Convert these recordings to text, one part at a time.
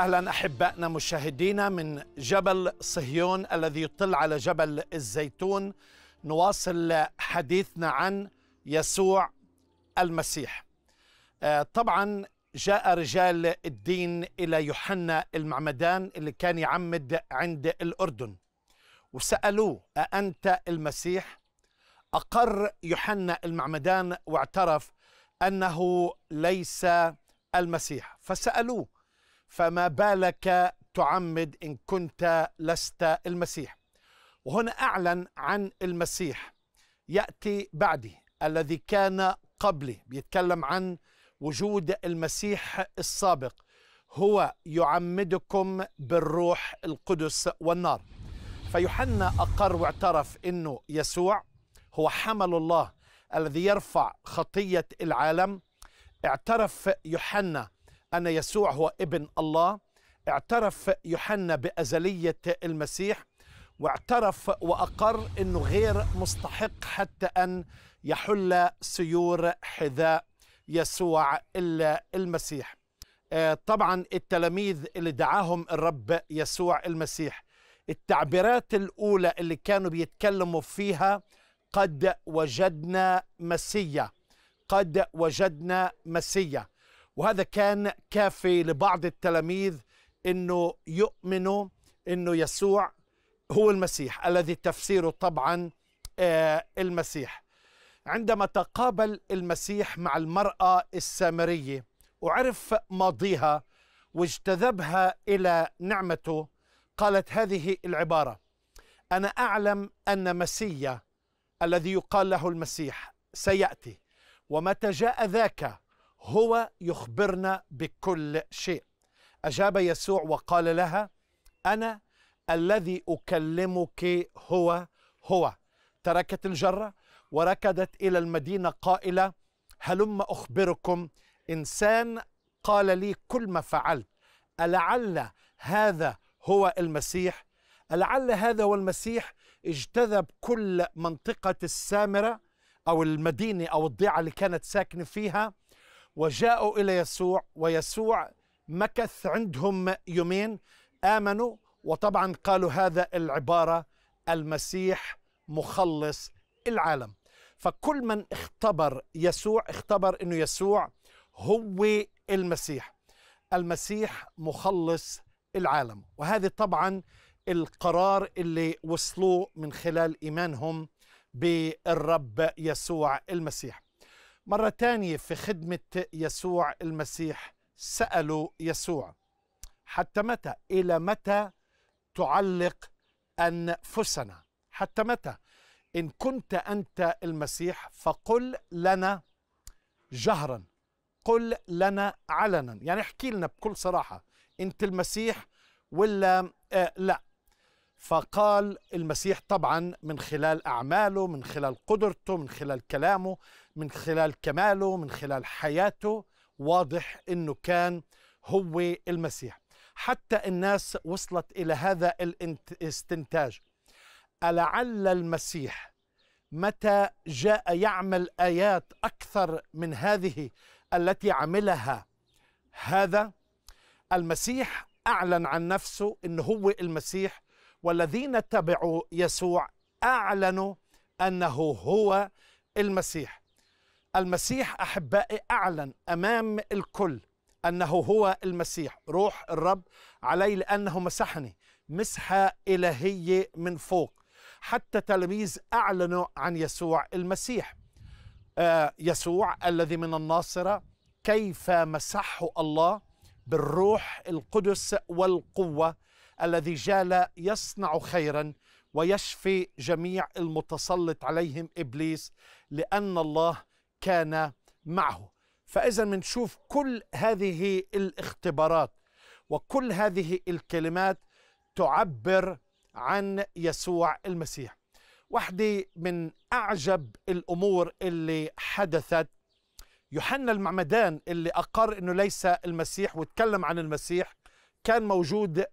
اهلا احبائنا مشاهدينا من جبل صهيون الذي يطل على جبل الزيتون نواصل حديثنا عن يسوع المسيح. آه، طبعا جاء رجال الدين الى يوحنا المعمدان اللي كان يعمد عند الاردن وسالوه اانت المسيح؟ اقر يوحنا المعمدان واعترف انه ليس المسيح فسالوه فما بالك تعمد إن كنت لست المسيح وهنا أعلن عن المسيح يأتي بعدي الذي كان قبلي بيتكلم عن وجود المسيح السابق هو يعمدكم بالروح القدس والنار فيوحنا أقر واعترف أنه يسوع هو حمل الله الذي يرفع خطية العالم اعترف يوحنا أن يسوع هو ابن الله اعترف يوحنا بأزلية المسيح واعترف وأقر أنه غير مستحق حتى أن يحل سيور حذاء يسوع إلا المسيح آه، طبعا التلاميذ اللي دعاهم الرب يسوع المسيح التعبيرات الأولى اللي كانوا بيتكلموا فيها قد وجدنا مسيا قد وجدنا مسيا وهذا كان كافي لبعض التلاميذ انه يؤمنوا انه يسوع هو المسيح الذي تفسيره طبعا آه، المسيح عندما تقابل المسيح مع المراه السامريه وعرف ماضيها واجتذبها الى نعمته قالت هذه العباره انا اعلم ان مسيا الذي يقال له المسيح سياتي ومتى جاء ذاك هو يخبرنا بكل شيء اجاب يسوع وقال لها انا الذي اكلمك هو هو تركت الجره وركضت الى المدينه قائله هلم اخبركم انسان قال لي كل ما فعلت ألعل هذا هو المسيح ألعل هذا هو المسيح اجتذب كل منطقة السامرة أو المدينة أو الضيعة اللي كانت ساكنة فيها وجاءوا إلى يسوع ويسوع مكث عندهم يومين آمنوا وطبعا قالوا هذا العبارة المسيح مخلص العالم فكل من اختبر يسوع اختبر انه يسوع هو المسيح المسيح مخلص العالم وهذه طبعا القرار اللي وصلوه من خلال ايمانهم بالرب يسوع المسيح مرة تانية في خدمة يسوع المسيح سألوا يسوع حتى متى إلى متى تعلق أنفسنا حتى متى إن كنت أنت المسيح فقل لنا جهرا قل لنا علنا يعني احكي لنا بكل صراحة أنت المسيح ولا آه لا فقال المسيح طبعا من خلال اعماله من خلال قدرته من خلال كلامه من خلال كماله من خلال حياته واضح انه كان هو المسيح حتى الناس وصلت الى هذا الاستنتاج ألعل المسيح متى جاء يعمل آيات أكثر من هذه التي عملها هذا المسيح أعلن عن نفسه أنه هو المسيح والذين اتبعوا يسوع اعلنوا انه هو المسيح المسيح احبائي اعلن امام الكل انه هو المسيح روح الرب علي لانه مسحني مسحه الهيه من فوق حتى تلاميذ اعلنوا عن يسوع المسيح آه يسوع الذي من الناصره كيف مسحه الله بالروح القدس والقوه الذي جال يصنع خيرا ويشفي جميع المتسلط عليهم ابليس لان الله كان معه فاذا بنشوف كل هذه الاختبارات وكل هذه الكلمات تعبر عن يسوع المسيح واحدة من أعجب الأمور اللي حدثت يوحنا المعمدان اللي أقر أنه ليس المسيح وتكلم عن المسيح كان موجود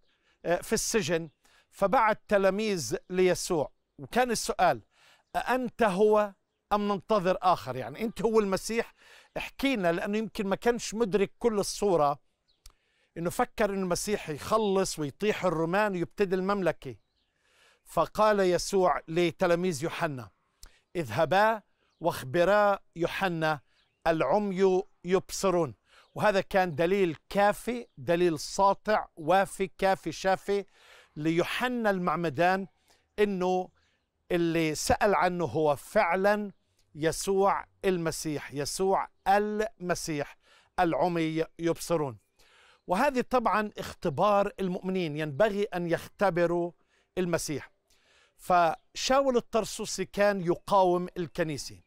آه، في السجن فبعت تلاميذ ليسوع وكان السؤال أأنت هو أم ننتظر آخر يعني أنت هو المسيح احكينا لأنه يمكن ما كانش مدرك كل الصورة أنه فكر أن المسيح يخلص ويطيح الرومان ويبتدي المملكة فقال يسوع لتلاميذ يوحنا اذهبا واخبرا يوحنا العمي يبصرون وهذا كان دليل كافي دليل ساطع وافي كافي شافي ليوحنا المعمدان انه اللي سال عنه هو فعلا يسوع المسيح يسوع المسيح العمي يبصرون وهذه طبعا اختبار المؤمنين ينبغي ان يختبروا المسيح فشاول الطرسوسي كان يقاوم الكنيسه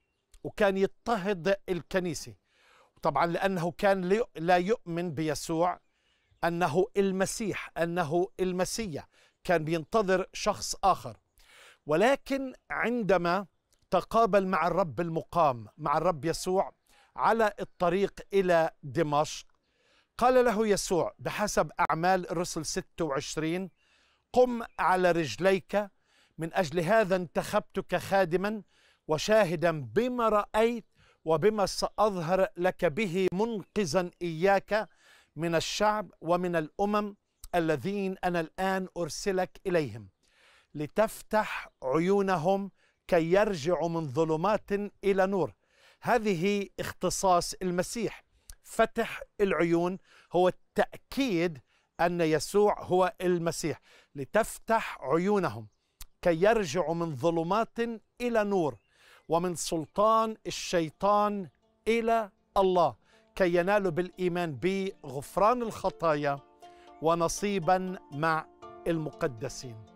وكان يضطهد الكنيسه طبعا لأنه كان لا يؤمن بيسوع أنه المسيح أنه المسيح كان بينتظر شخص آخر ولكن عندما تقابل مع الرب المقام مع الرب يسوع على الطريق إلى دمشق قال له يسوع بحسب أعمال الرسل 26 قم على رجليك من أجل هذا انتخبتك خادما وشاهدا بما رأيت وبما سأظهر لك به منقذا إياك من الشعب ومن الأمم الذين أنا الآن أرسلك إليهم لتفتح عيونهم كي يرجعوا من ظلمات إلى نور هذه اختصاص المسيح فتح العيون هو التأكيد أن يسوع هو المسيح لتفتح عيونهم كي يرجعوا من ظلمات إلى نور ومن سلطان الشيطان إلى الله كي ينالوا بالإيمان بغفران الخطايا ونصيبا مع المقدسين